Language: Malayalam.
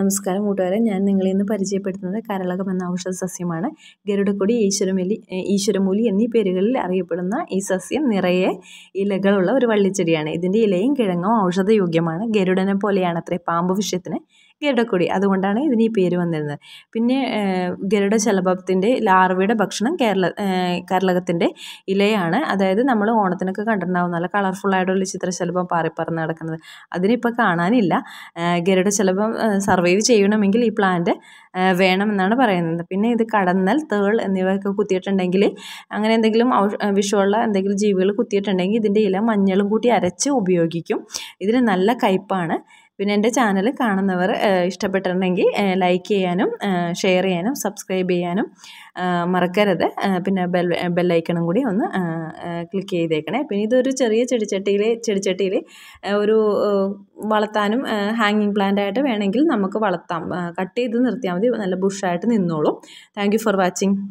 നമസ്കാരം കൂട്ടുകാരെ ഞാൻ നിങ്ങളെ ഇന്ന് പരിചയപ്പെടുത്തുന്നത് കരളകം എന്ന ഔഷധ സസ്യമാണ് ഗരുഡക്കൊടി ഈശ്വരമലി ഈശ്വരമൂലി എന്നീ പേരുകളിൽ അറിയപ്പെടുന്ന ഈ സസ്യം നിറയെ ഇലകളുള്ള ഒരു വള്ളിച്ചെടിയാണ് ഇതിൻ്റെ ഇലയും കിഴങ്ങും ഔഷധയോഗ്യമാണ് ഗരുഡനെ പോലെയാണ് അത്രേ പാമ്പ് വിഷയത്തിന് ഗരുഡക്കൊടി അതുകൊണ്ടാണ് ഇതിന് ഈ പേര് വന്നിരുന്നത് പിന്നെ ഗരുഡ ശലഭത്തിൻ്റെ ലാർവയുടെ ഭക്ഷണം കേരള കേരളകത്തിൻ്റെ ഇലയാണ് അതായത് നമ്മൾ ഓണത്തിനൊക്കെ കണ്ടിട്ടുണ്ടാവും നല്ല കളർഫുള്ളായിട്ടുള്ള ചിത്രശലഭം പാറിപ്പറന്ന് നടക്കുന്നത് അതിനിപ്പോൾ കാണാനില്ല ഗരുഡ ശലഭം സർവൈവ് ചെയ്യണമെങ്കിൽ ഈ പ്ലാന്റ് വേണമെന്നാണ് പറയുന്നത് പിന്നെ ഇത് കടന്നൽ തേൾ എന്നിവയൊക്കെ കുത്തിയിട്ടുണ്ടെങ്കിൽ അങ്ങനെ എന്തെങ്കിലും വിഷമുള്ള എന്തെങ്കിലും ജീവികൾ കുത്തിയിട്ടുണ്ടെങ്കിൽ ഇതിൻ്റെ ഇല മഞ്ഞളും കൂട്ടി അരച്ച് ഉപയോഗിക്കും ഇതിന് നല്ല കയ്പ്പാണ് പിന്നെ എൻ്റെ ചാനൽ കാണുന്നവർ ഇഷ്ടപ്പെട്ടിട്ടുണ്ടെങ്കിൽ ലൈക്ക് ചെയ്യാനും ഷെയർ ചെയ്യാനും സബ്സ്ക്രൈബ് ചെയ്യാനും മറക്കരുത് പിന്നെ ബെൽ ബെല്ലൈക്കണും കൂടി ഒന്ന് ക്ലിക്ക് ചെയ്തേക്കണേ പിന്നെ ഇതൊരു ചെറിയ ചെടിച്ചട്ടിയിൽ ചെടിച്ചട്ടിയിൽ ഒരു വളർത്താനും ഹാങ്ങിങ് പ്ലാന്റ് ആയിട്ട് വേണമെങ്കിൽ നമുക്ക് വളർത്താം കട്ട് ചെയ്ത് നിർത്തിയാൽ മതി നല്ല ബുഷായിട്ട് നിന്നോളും താങ്ക് ഫോർ വാച്ചിങ്